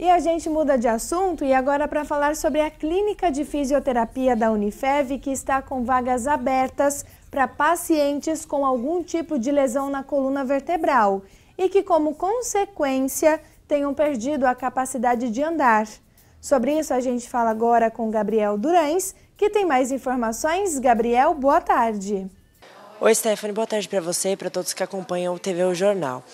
E a gente muda de assunto e agora para falar sobre a Clínica de Fisioterapia da Unifev, que está com vagas abertas para pacientes com algum tipo de lesão na coluna vertebral e que, como consequência, tenham perdido a capacidade de andar. Sobre isso a gente fala agora com Gabriel Durães, que tem mais informações. Gabriel, boa tarde. Oi, Stephanie, boa tarde para você e para todos que acompanham o TV O Jornal.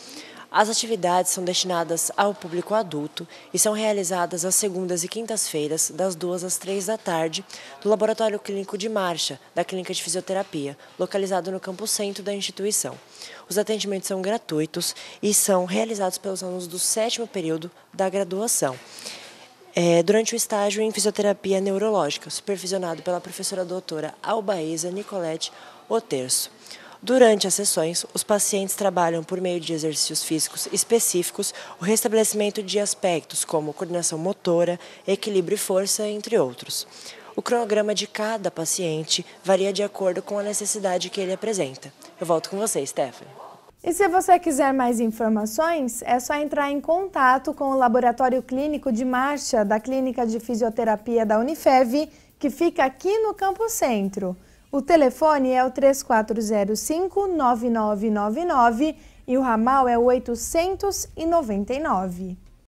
As atividades são destinadas ao público adulto e são realizadas às segundas e quintas-feiras, das 2 às 3 da tarde, no Laboratório Clínico de Marcha, da Clínica de Fisioterapia, localizado no campo centro da instituição. Os atendimentos são gratuitos e são realizados pelos alunos do sétimo período da graduação. É, durante o estágio em fisioterapia neurológica, supervisionado pela professora doutora Albaísa Nicolette Oterso. Durante as sessões, os pacientes trabalham por meio de exercícios físicos específicos o restabelecimento de aspectos como coordenação motora, equilíbrio e força, entre outros. O cronograma de cada paciente varia de acordo com a necessidade que ele apresenta. Eu volto com você, Stephanie. E se você quiser mais informações, é só entrar em contato com o Laboratório Clínico de Marcha da Clínica de Fisioterapia da Unifev, que fica aqui no Campo Centro. O telefone é o 3405-9999 e o ramal é o 899.